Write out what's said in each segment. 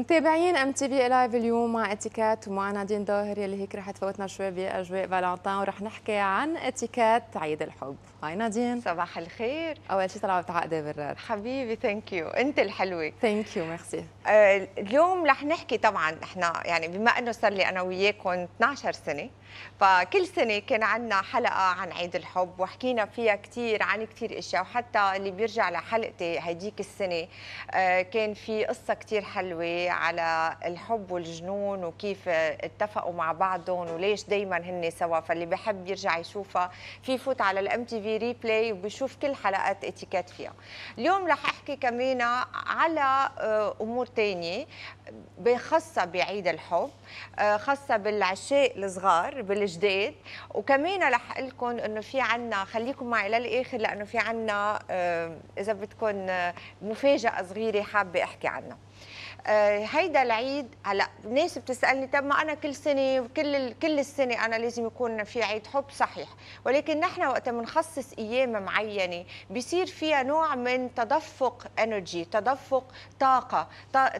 متابعين ام تي في لايف اليوم مع اتيكات ومع نادين ظاهر يلي هيك رح تفوتنا شوي باجواء فالنتان ورح نحكي عن اتيكات عيد الحب هاي نادين صباح الخير اول شيء طلعوا بتعقدي براد حبيبي ثانك يو انت الحلوه ثانك يو ميرسي آه، اليوم رح نحكي طبعا احنا يعني بما انه صار لي انا وياكم 12 سنه فكل سنة كان عندنا حلقة عن عيد الحب وحكينا فيها كثير عن كثير اشياء وحتى اللي بيرجع لحلقتي هديك السنة آه، كان في قصة كثير حلوة على الحب والجنون وكيف اتفقوا مع بعضهم وليش دايما هن سوا فاللي بحب يرجع يشوفها في يفوت على الام تي في ريبلاي وبيشوف كل حلقات اتيكيت فيها اليوم رح احكي كمان على آه، امور ثانيه خاصة بعيد الحب آه، خاصة بالعشاء الصغار بالجديد وكمان رح اقول لكم انه في عنا خليكم معي للاخر لانه في عنا آه، اذا بدكم آه، مفاجاه صغيره حابه احكي عنها آه، هيدا العيد هلا ناس بتسالني طب ما انا كل سنه كل كل السنه انا لازم يكون في عيد حب صحيح ولكن نحن وقت بنخصص ايام معينه بصير فيها نوع من تدفق انرجي تدفق طاقه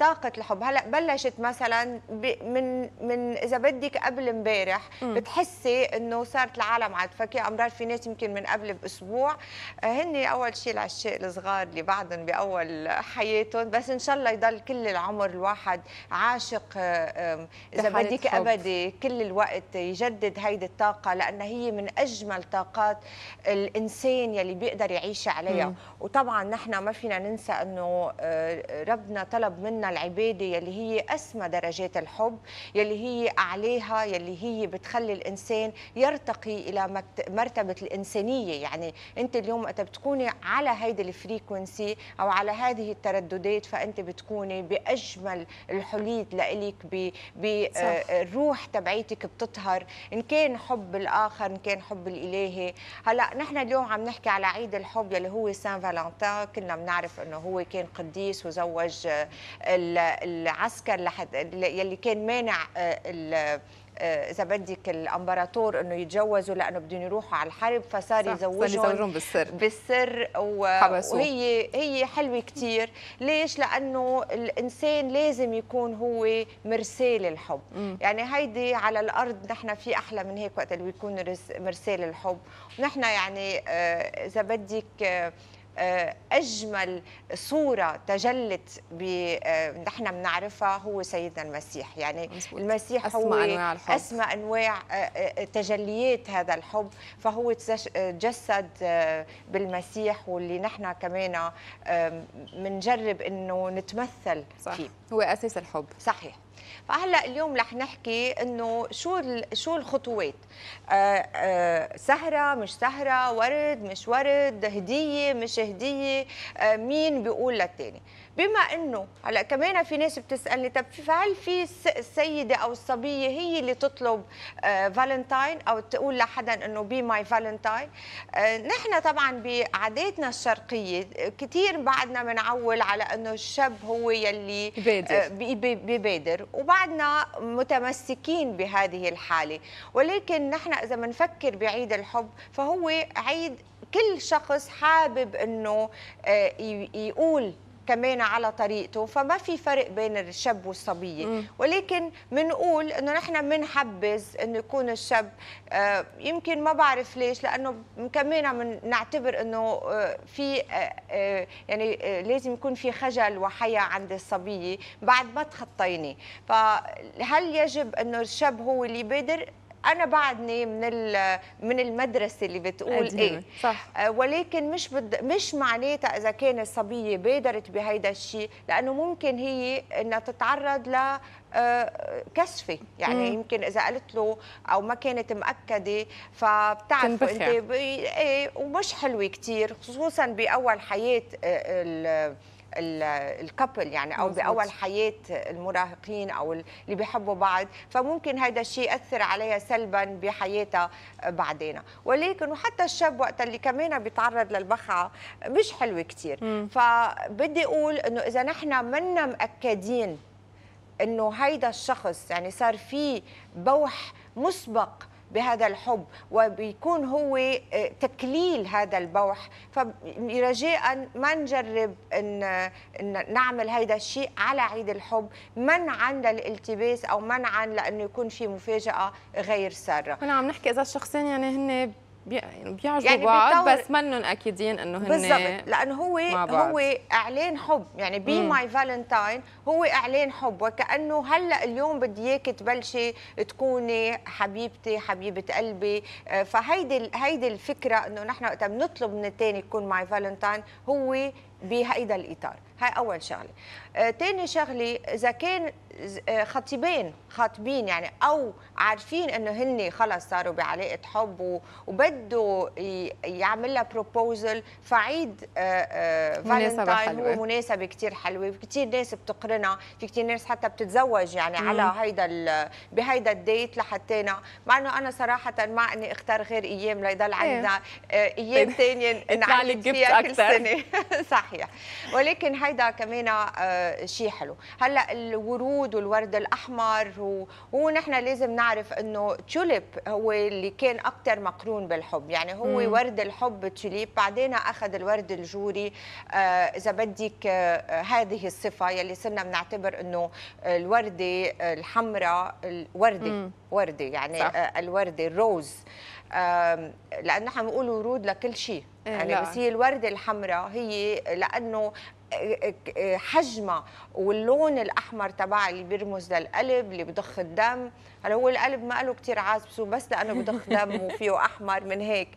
طاقه الحب هلا بلشت مثلا من من اذا بدك قبل امبارح بتحسي انه صارت العالم عم فكي امرار في ناس يمكن من قبل باسبوع آه، هن اول شيء العشاء الصغار اللي بعدهم باول حياتهم بس ان شاء الله يضل كل العالم عمر الواحد عاشق آه، اذا بدك ابدي كل الوقت يجدد هيدي الطاقه لان هي من اجمل طاقات الانسان يلي بيقدر يعيش عليها مم. وطبعا نحن ما فينا ننسى انه آه، ربنا طلب منا العباده يلي هي اسمى درجات الحب يلي هي اعليها يلي هي بتخلي الانسان يرتقي الى مرتبه الانسانيه يعني انت اليوم وقت بتكوني على هيدي الفريكونسي او على هذه الترددات فانت بتكوني بأجمل اجمل الحليد لإلك بالروح آه، تبعيتك بتطهر ان كان حب الاخر ان كان حب الالهي هلا نحن اليوم عم نحكي على عيد الحب يلي هو سان فالنتان كلنا بنعرف انه هو كان قديس وزوج آه، العسكر يلي كان مانع آه، آه، اذا بدك الامبراطور انه يتجوزوا لانه بدهم يروحوا على الحرب فصار يزوجهم, بالسر بالسر و... وهي هي حلوه كثير ليش لانه الانسان لازم يكون هو مرسال الحب م. يعني هيدي على الارض نحن في احلى من هيك وقت اللي بيكون مرسال الحب ونحن يعني آه، اذا بدك آه، آه، اجمل صوره تجلت آه، نحن بنعرفها هو سيدنا المسيح يعني مزبوط. المسيح أسمى هو أنواع الحب. اسمى انواع آه، تجليات هذا الحب فهو تجسد بالمسيح واللي نحن كمان بنجرب انه نتمثل صح. فيه هو اساس الحب صحيح فهلا اليوم رح نحكي انه شو شو الخطوات آه، آه، سهره مش سهره ورد مش ورد هديه مش هديه آه، مين بيقول للثاني بما انه هلا كمان في ناس بتسالني طب فهل في السيده او الصبيه هي اللي تطلب فالنتاين آه، او تقول لحدا انه بي ماي فالنتاين نحن طبعا بعاداتنا الشرقيه كثير بعدنا بنعول على انه الشاب هو يلي بيبادر آه، بيبادر وبعدنا متمسكين بهذه الحاله ولكن نحن اذا بنفكر بعيد الحب فهو عيد كل شخص حابب انه آه، يقول كمان على طريقته فما في فرق بين الشاب والصبية م. ولكن منقول انه نحن بنحبذ انه يكون الشاب آه، يمكن ما بعرف ليش لانه كمان بنعتبر انه آه، في آه، يعني لازم يكون في خجل وحياة عند الصبية بعد ما تخطيني فهل يجب انه الشاب هو اللي يبادر انا بعدني من من المدرسه اللي بتقول أدنى. ايه صح. آه، ولكن مش بد... مش معناتها اذا كان الصبيه بادرت بهيدا الشيء لانه ممكن هي انها تتعرض ل آه، كشفه يعني مم. يمكن اذا قالت له او ما كانت مأكده فبتعرف انت ب... ايه ومش حلوه كثير خصوصا باول حياه آه، ال... الكابل يعني او باول حياه المراهقين او اللي بيحبوا بعض فممكن هذا الشيء ياثر عليها سلبا بحياتها بعدين ولكن وحتى الشاب وقت اللي كمان بيتعرض للبخعه مش حلوه كثير فبدي اقول انه اذا نحن منا مأكدين انه هيدا الشخص يعني صار في بوح مسبق بهذا الحب وبيكون هو آه، تكليل هذا البوح فرجاء ما نجرب ان نعمل هذا الشيء على عيد الحب منعا للالتباس او منعا لانه يكون في مفاجاه غير ساره. كنا عم نحكي اذا الشخصين يعني هن بيعجبوا يعني بعض بس منهم اكيدين انه هن بالضبط لانه هو هو اعلان حب يعني بي ماي فالنتاين هو اعلان حب وكانه هلا اليوم بدي اياك تبلشي تكوني حبيبتي حبيبه قلبي آه، فهيدي هيدي الفكره انه نحن وقت بنطلب من الثاني يكون ماي فالنتاين هو بهيدا الاطار هاي اول شغله ثاني آه، تاني شغله اذا كان آه، خطيبين خاطبين يعني او عارفين انه هن خلص صاروا بعلاقه حب وبده يعمل لها بروبوزل فعيد فالنتاين آه، هو مناسبه كثير حلوه كثير ناس بتقرنها في كثير ناس حتى بتتزوج يعني مم. على هيدا بهيدا الديت لحتينا مع انه انا صراحه مع اني اختار غير ايام ليضل إيه. عندنا ايام ثانيه نعلق فيها كل سنه صحيح صحيح ولكن هيدا كمان آه، شيء حلو هلا الورود والورد الاحمر ونحن لازم نعرف انه تشوليب هو اللي كان اكثر مقرون بالحب يعني هو مم. ورد الحب تشوليب بعدين اخذ الورد الجوري آه، اذا بدك آه، هذه الصفه يلي صرنا بنعتبر انه الورده الحمراء الورده ورده يعني صح. الورده الروز لانه بنقول ورود لكل شيء إيه، يعني لا. بس هي الورده الحمراء هي لانه حجمها واللون الاحمر تبع اللي بيرمز للقلب اللي بضخ الدم هلا هو القلب ما له كثير عازبسه بس لانه بضخ دم وفيه احمر من هيك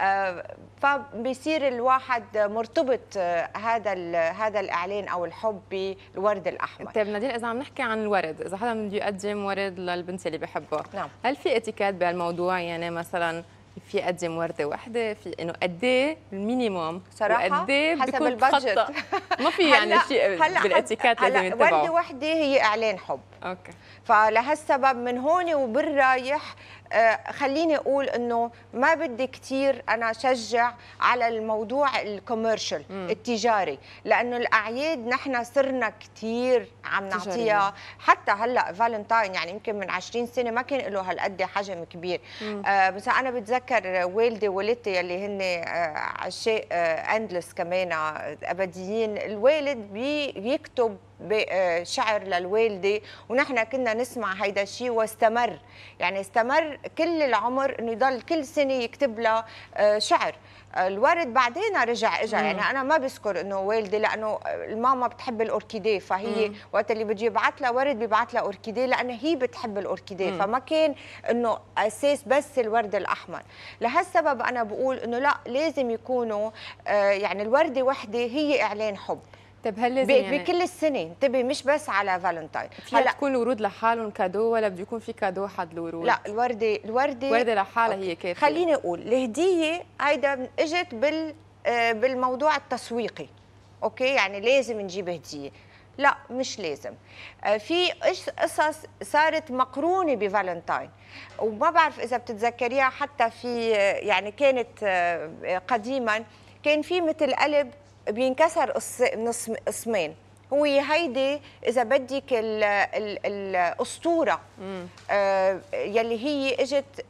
آه، فبصير الواحد مرتبط آه، هذا هذا الاعلان او الحب بالورد الاحمر طيب نادين اذا عم نحكي عن الورد اذا حدا بده يقدم ورد للبنت اللي بحبها نعم. هل في اتيكيت بهالموضوع يعني مثلا في اقدم ورده واحده في انه قد ايه المينيموم صراحه قد ايه حسب البادجت ما في يعني شيء بالاتيكيت اللي يتبعه ورده واحده هي اعلان حب اوكي فلهالسبب من هون وبالرايح آه، خليني اقول انه ما بدي كثير انا شجع على الموضوع الكوميرشال التجاري لانه الاعياد نحن صرنا كثير عم نعطيها حتى هلا فالنتاين يعني يمكن من 20 سنه ما كان له هالقد حجم كبير آه، بس مثلا انا بتذكر والدي ووالدتي يلي هن عشاء عشاق اندلس كمان آه، ابديين الوالد بيكتب بشعر آه، للوالده ونحن كنا نسمع هيدا الشيء واستمر يعني استمر كل العمر انه يضل كل سنه يكتب لها آه، شعر آه، الورد بعدين رجع اجى يعني انا ما بذكر انه والدي لانه الماما بتحب الاوركيديه فهي مم. وقت اللي بده يبعث لها ورد بيبعث لها اوركيديه لانه هي بتحب الاوركيديه فما كان انه اساس بس الورد الاحمر لهالسبب انا بقول انه لا لازم يكونوا يعني الورده وحده هي اعلان حب طيب هل لازم يعني بكل السنه انتبهي طيب، مش بس على فالنتاين هلا تكون الورود لحالهم كادو ولا بده يكون في كادو حد الورود لا الورده الورده الورده لحالها هي كافيه خليني اقول الهديه هيدا اجت بال آه، بالموضوع التسويقي اوكي يعني لازم نجيب هديه لا مش لازم آه، في قصص صارت مقرونه بفالنتاين وما بعرف اذا بتتذكريها حتى في آه، يعني كانت قديما كان في مثل قلب بينكسر نص قسمين هو هيدي اذا بدك الاسطوره آه، يلي هي اجت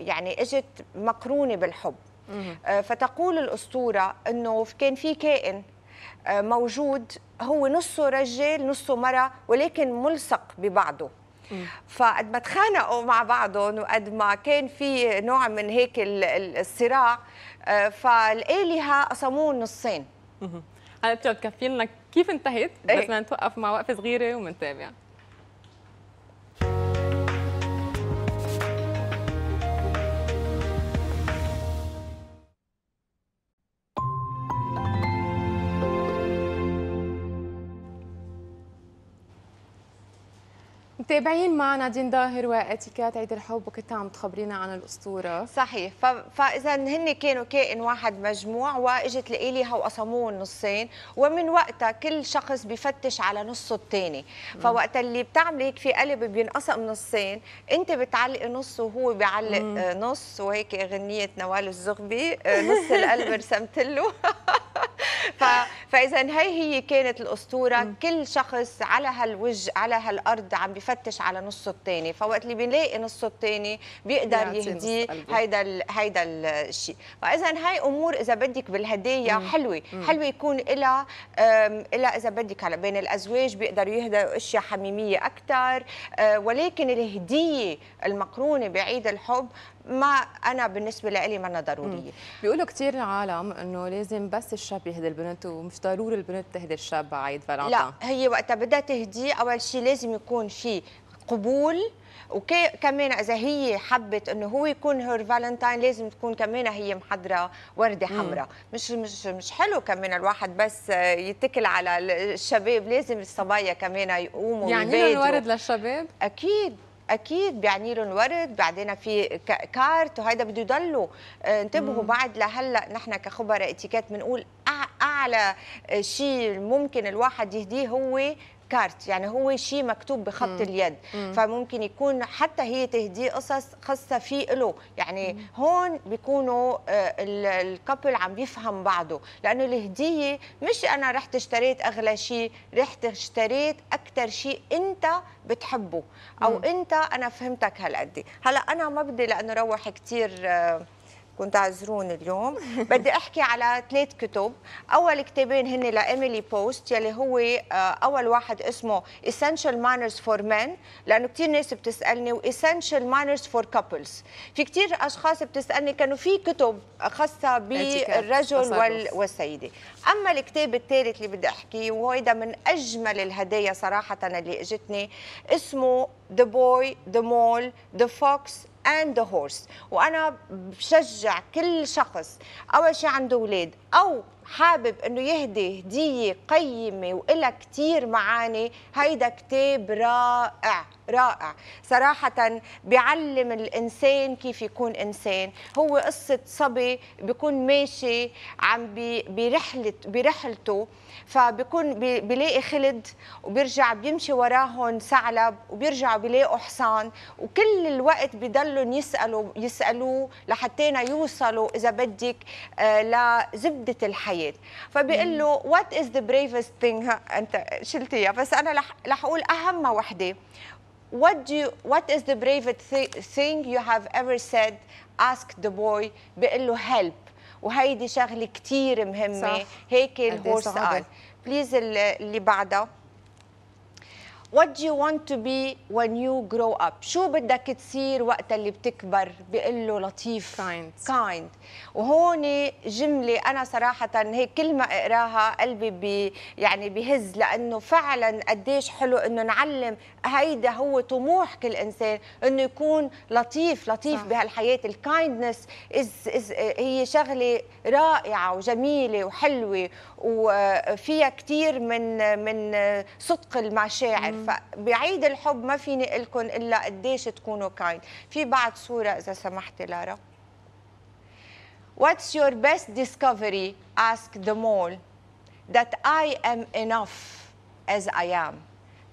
يعني اجت مقرونه بالحب آه، فتقول الاسطوره انه كان في كائن آه، موجود هو نصه رجال نصه مرأة ولكن ملصق ببعضه فقد ما تخانقوا مع بعضهم وقد ما كان في نوع من هيك الصراع فالآلهة قسموه نصين هلا بتقعد تكفي لنا كيف انتهيت إيه. بس بدنا نتوقف مع وقفه صغيره ونتابع متابعين معنا دين ظاهر واتيكات عيد الحب وكنت عم تخبرينا عن الاسطوره صحيح ف... فاذا هن كانوا كائن واحد مجموع واجت لإليها وقسموه نصين ومن وقتها كل شخص بفتش على نصه الثاني فوقت اللي بتعملي في قلب بينقسم نصين انت بتعلقي نص وهو بيعلق مم. آه، نص وهيك اغنيه نوال الزغبي آه، نص القلب رسمت له ف... فاذا هي هي كانت الاسطوره مم. كل شخص على هالوجه على هالارض عم بفتش بفتش على نصه الثاني فوقت اللي بنلاقي نصه الثاني بيقدر يهديه هيدا الـ هيدا الشيء فاذا هاي امور اذا بدك بالهدايا حلوه حلوه يكون إلى لها اذا بدك هلا بين الازواج بيقدروا يهدوا اشياء حميميه اكثر آه، ولكن الهديه المقرونه بعيد الحب ما انا بالنسبه لي ما ضروريه بيقولوا كثير عالم انه لازم بس الشاب يهدي البنت ومش ضروري البنت تهدي الشاب عيد فالنتين لا هي وقتها بدها تهديه اول شيء لازم يكون في قبول وكمان اذا هي حبت انه هو يكون هير فالنتاين لازم تكون كمان هي محضره ورده حمراء مش مش مش حلو كمان الواحد بس يتكل على الشباب لازم الصبايا كمان يقوموا يعني الورد للشباب اكيد اكيد بيعني لهم ورد بعدين في كارت وهيدا بده يضلوا آه، انتبهوا بعد لهلا نحن كخبراء اتيكيت بنقول اعلى شيء ممكن الواحد يهديه هو كارت يعني هو شيء مكتوب بخط مم. اليد مم. فممكن يكون حتى هي تهديه قصص خاصه فيه له يعني مم. هون بيكونوا آه، الكابل عم بيفهم بعضه لانه الهديه مش انا رحت اشتريت اغلى شيء رحت اشتريت اكثر شيء انت بتحبه او مم. انت انا فهمتك هالقد هلا انا ما بدي لانه روح كثير آه، كنت عذرون اليوم بدي احكي على ثلاث كتب اول كتابين هن لاميلي بوست يلي هو آه، اول واحد اسمه Essential Manners for Men لانه كثير ناس بتسالني essential Manners for Couples في كثير اشخاص بتسالني كانوا في كتب خاصه بالرجل وال... والسيده اما الكتاب الثالث اللي بدي احكيه وهيدا من اجمل الهدايا صراحه اللي اجتني اسمه The Boy The Mole The Fox اند هورس وانا بشجع كل شخص اول شيء عنده اولاد او حابب انه يهدي هديه قيمه وإلها كثير معاني هيدا كتاب رائع رائع صراحة بيعلم الإنسان كيف يكون إنسان هو قصة صبي بيكون ماشي عم برحلة برحلته فبيكون بيلاقي خلد وبيرجع بيمشي وراهم ثعلب وبيرجعوا بيلاقوا حصان وكل الوقت بضلهم يسألوا يسألوه لحتى يوصلوا إذا بدك آه، لزبدة الحياة الحياه فبيقول له وات از ذا بريفست ثينج انت شلتيها بس انا رح اقول اهم وحده what do you, what is the bravest th thing you have ever said ask the boy بقول له help وهيدي شغله كثير مهمه صح. هيك الهورس قال بليز اللي بعدها What do you want to be when you grow up شو بدك تصير وقت اللي بتكبر بقول له لطيف kind kind وهون جملة أنا صراحة هي كل ما أقراها قلبي بي يعني بهز لأنه فعلا قديش حلو إنه نعلم هيدا هو طموح كل إنسان إنه يكون لطيف لطيف صح. بهالحياة الكايندنس is, is, هي شغلة رائعة وجميلة وحلوة وفيها كثير من من صدق المشاعر فبعيد الحب ما فيني لكم الا قديش تكونوا كاين في بعد صوره اذا سمحتي لارا What's your best discovery asked the mole that I am enough as I am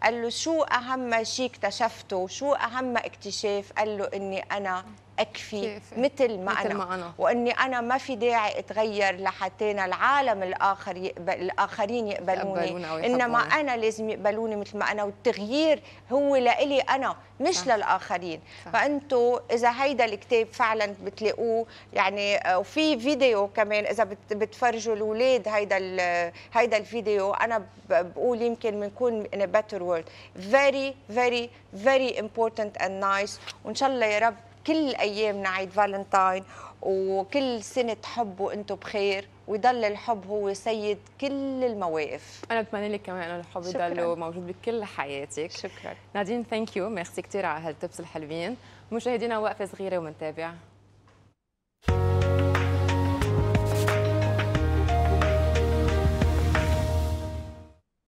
قال له شو اهم شيء اكتشفته شو اهم اكتشاف قال له اني انا اكفي مثل ما مثل انا, ما أنا. واني انا ما في داعي اتغير لحتى العالم الاخر يقبل الاخرين يقبلوني انما انا لازم يقبلوني مثل ما انا والتغيير هو لإلي انا مش صح. للاخرين فانتوا اذا هيدا الكتاب فعلا بتلاقوه يعني وفي فيديو كمان اذا بتفرجوا الاولاد هيدا هيدا الفيديو انا بقول يمكن بنكون ان بيتر better فيري فيري فيري امبورتنت اند نايس وان شاء الله يا رب كل ايامنا عيد فالنتاين وكل سنه حب وانتم بخير ويضل الحب هو سيد كل المواقف انا بتمنى لك كمان انه الحب يضل موجود بكل حياتك شكرا نادين ثانك يو ميرسي كثير على هالتبس الحلوين مشاهدينا وقفه صغيره ومنتابع